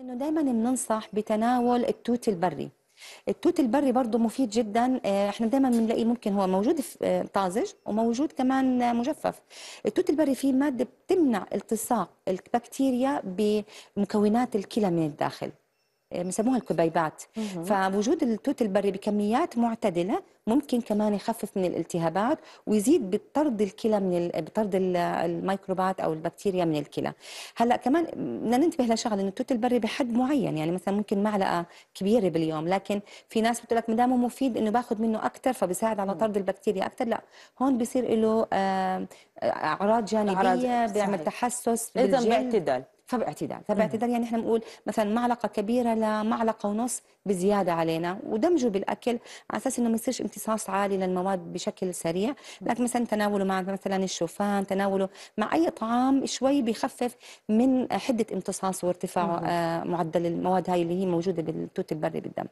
انه دايما بننصح بتناول التوت البري التوت البري برضه مفيد جدا آه، احنا دايما بنلاقيه ممكن هو موجود آه، طازج وموجود كمان مجفف التوت البري فيه ماده بتمنع التصاق البكتيريا بمكونات الكلى من الداخل آه، بسموها الكبيبات فوجود التوت البري بكميات معتدله ممكن كمان يخفف من الالتهابات ويزيد بطرد الكلى من بطرد الميكروبات او البكتيريا من الكلى هلا كمان بدنا ننتبه لشغله انه التوت البري بحد معين يعني مثلا ممكن معلقه كبيره باليوم لكن في ناس بتقول لك ما دامه مفيد انه باخذ منه اكثر فبساعد على طرد البكتيريا اكثر لا هون بصير له آه، آه، اعراض جانبيه بيعمل تحسس اذا باعتدال ثب اعتدال ثب اعتدال يعني احنا بنقول مثلا معلقه كبيره لمعلقه ونص بزياده علينا ودمجه بالاكل على اساس انه ما يصيرش امتصاص عالي للمواد بشكل سريع لكن مثلا تناوله مع مثلا الشوفان تناوله مع اي طعام شوي بيخفف من حده امتصاص وارتفاع آه، معدل المواد هاي اللي هي موجوده بالتوت البري بالدم